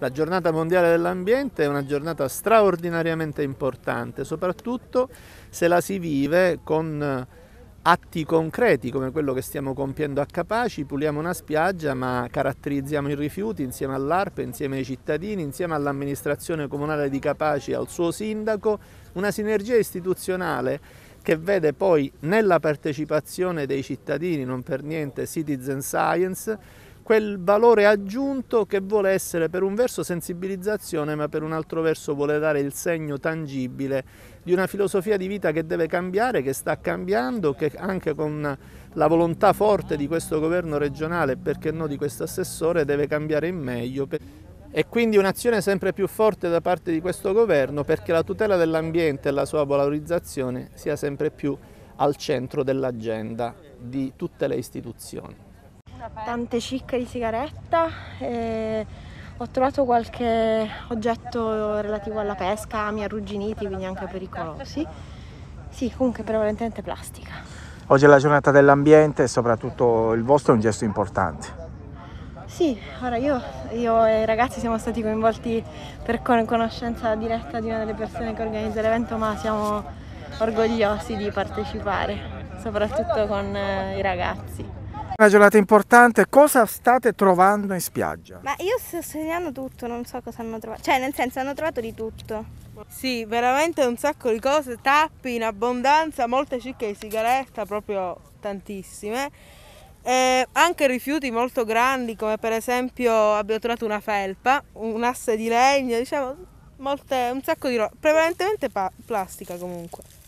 La giornata mondiale dell'ambiente è una giornata straordinariamente importante, soprattutto se la si vive con eh, atti concreti come quello che stiamo compiendo a Capaci, puliamo una spiaggia ma caratterizziamo i rifiuti insieme all'ARPE, insieme ai cittadini, insieme all'amministrazione comunale di Capaci e al suo sindaco, una sinergia istituzionale che vede poi nella partecipazione dei cittadini, non per niente Citizen Science, quel valore aggiunto che vuole essere per un verso sensibilizzazione, ma per un altro verso vuole dare il segno tangibile di una filosofia di vita che deve cambiare, che sta cambiando, che anche con la volontà forte di questo governo regionale e perché no di questo assessore deve cambiare in meglio e quindi un'azione sempre più forte da parte di questo governo perché la tutela dell'ambiente e la sua valorizzazione sia sempre più al centro dell'agenda di tutte le istituzioni tante cicche di sigaretta e ho trovato qualche oggetto relativo alla pesca, mi arrugginiti, quindi anche pericolosi. Sì, comunque prevalentemente plastica. Oggi è la giornata dell'ambiente e soprattutto il vostro è un gesto importante. Sì, ora io, io, e i ragazzi siamo stati coinvolti per conoscenza diretta di una delle persone che organizza l'evento, ma siamo orgogliosi di partecipare, soprattutto con eh, i ragazzi. Una giornata importante, cosa state trovando in spiaggia? Ma io sto segnando tutto, non so cosa hanno trovato, cioè nel senso hanno trovato di tutto. Sì, veramente un sacco di cose, tappi in abbondanza, molte cicche di sigaretta, proprio tantissime. Eh, anche rifiuti molto grandi, come per esempio abbiamo trovato una felpa, un asse di legno, diciamo, molte, un sacco di roba, prevalentemente plastica comunque.